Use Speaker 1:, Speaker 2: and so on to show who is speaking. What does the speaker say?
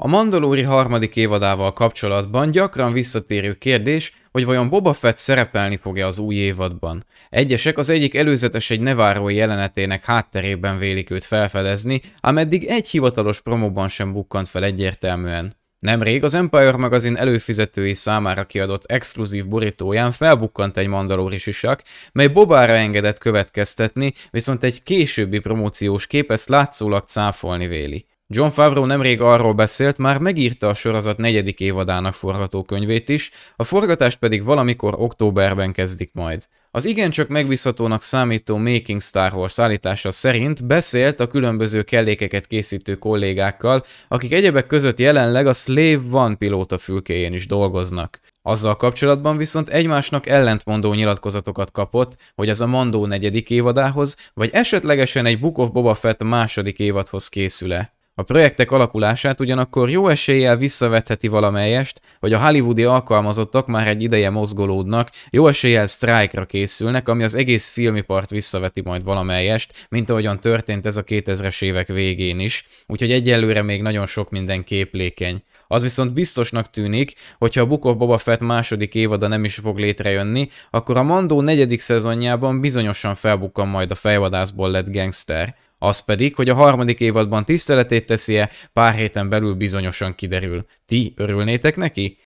Speaker 1: A Mandalóri harmadik évadával kapcsolatban gyakran visszatérő kérdés, hogy vajon Boba Fett szerepelni fog-e az új évadban. Egyesek az egyik előzetes egy nevárói jelenetének hátterében vélik őt felfedezni, ám eddig egy hivatalos promóban sem bukkant fel egyértelműen. Nemrég az Empire magazin előfizetői számára kiadott exkluzív borítóján felbukkant egy mandalóri sisak, mely Bobára engedett következtetni, viszont egy későbbi promóciós kép ezt látszólag cáfolni véli. John Favreau nemrég arról beszélt, már megírta a sorozat negyedik évadának forgatókönyvét is, a forgatást pedig valamikor októberben kezdik majd. Az igencsak megbízhatónak számító Making Star Wars állítása szerint beszélt a különböző kellékeket készítő kollégákkal, akik egyebek között jelenleg a Slave One pilóta fülkéjén is dolgoznak. Azzal kapcsolatban viszont egymásnak ellentmondó nyilatkozatokat kapott, hogy ez a Mandó negyedik évadához, vagy esetlegesen egy Book of Boba Fett második évadhoz készül-e. A projektek alakulását ugyanakkor jó eséllyel visszavetheti valamelyest, hogy a hollywoodi alkalmazottak már egy ideje mozgolódnak, jó eséllyel sztrájkra készülnek, ami az egész filmipart visszaveti majd valamelyest, mint ahogyan történt ez a 2000-es évek végén is, úgyhogy egyelőre még nagyon sok minden képlékeny. Az viszont biztosnak tűnik, ha a Book of Boba Fett második évada nem is fog létrejönni, akkor a Mandó negyedik szezonjában bizonyosan felbukkan majd a fejvadászból lett gangster. Az pedig, hogy a harmadik évadban tiszteletét teszi-e, pár héten belül bizonyosan kiderül. Ti örülnétek neki?